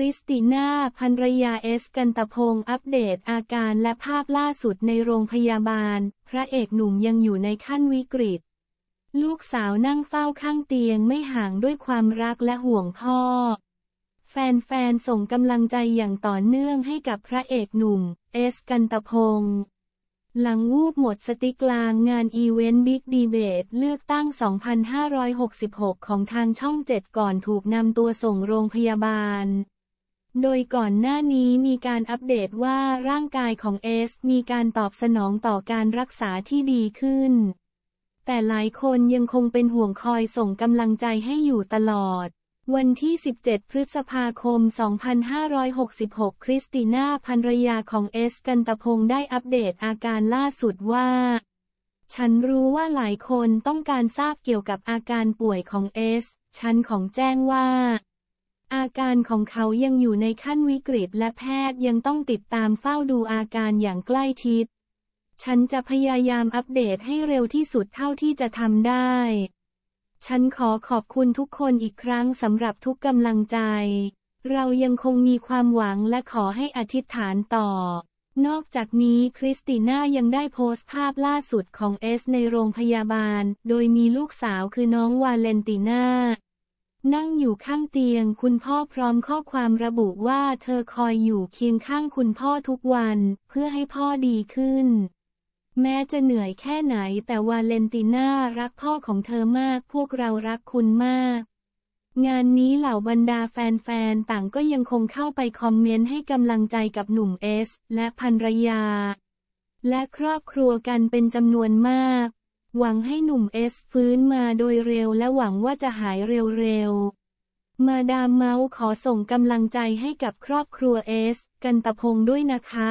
คริสติน่าพันรยาเอสกันตพงศ์อัปเดตอาการและภาพล่าสุดในโรงพยาบาล พระเอกหนุ่มยังอยู่ในขั้นวิกฤต ลูกสาวนั่งเฝ้าข้างเตียงไม่ห่างด้วยความรักและห่วงพ่อ แฟนๆส่งกำลังใจอย่างต่อเนื่องให้กับพระเอกหนุ่ม เอสกันตพงศ์หลังวูบหมดสติกลางงานอีเวนต์บิ๊กดีเบตเลือกตั้ง 2566 ของทางช่อง7ก่อนถูกนำตัวส่งโรงพยาบาลโดยก่อนหน้านี้มีการอัปเดตว่าร่างกายของเอสมีการตอบสนองต่อการรักษาที่ดีขึ้น แต่หลายคนยังคงเป็นห่วงคอยส่งกำลังใจให้อยู่ตลอด วันที่ 17 พฤษภาคม 2566 คริสติน่าภรรยาของเอสกันตพงศ์ได้อัปเดตอาการล่าสุดว่า ฉันรู้ว่าหลายคนต้องการทราบเกี่ยวกับอาการป่วยของเอสฉันของแจ้งว่าอาการของเขายังอยู่ในขั้นวิกฤตและแพทย์ยังต้องติดตามเฝ้าดูอาการอย่างใกล้ชิด ฉันจะพยายามอัปเดตให้เร็วที่สุดเท่าที่จะทำได้ ฉันขอขอบคุณทุกคนอีกครั้งสำหรับทุกกำลังใจ เรายังคงมีความหวังและขอให้อธิษฐานต่อ นอกจากนี้คริสติน่ายังได้โพสต์ภาพล่าสุดของเอสในโรงพยาบาล โดยมีลูกสาวคือน้องวาเลนติน่านั่งอยู่ข้างเตียงคุณพ่อพร้อมข้อความระบุว่าเธอคอยอยู่เคียงข้างคุณพ่อทุกวันเพื่อให้พ่อดีขึ้น แม้จะเหนื่อยแค่ไหนแต่วาเลนติน่ารักพ่อของเธอมากพวกเรารักคุณมาก งานนี้เหล่าบรรดาแฟนๆต่างก็ยังคงเข้าไปคอมเมนต์ให้กำลังใจกับหนุ่มเอส และภรรยา และครอบครัวกันเป็นจำนวนมากหวังให้หนุ่มเอสฟื้นมาโดยเร็วและหวังว่าจะหายเร็วๆ มาดามเมาส์ขอส่งกำลังใจให้กับครอบครัวเอส กันตะพงด้วยนะคะ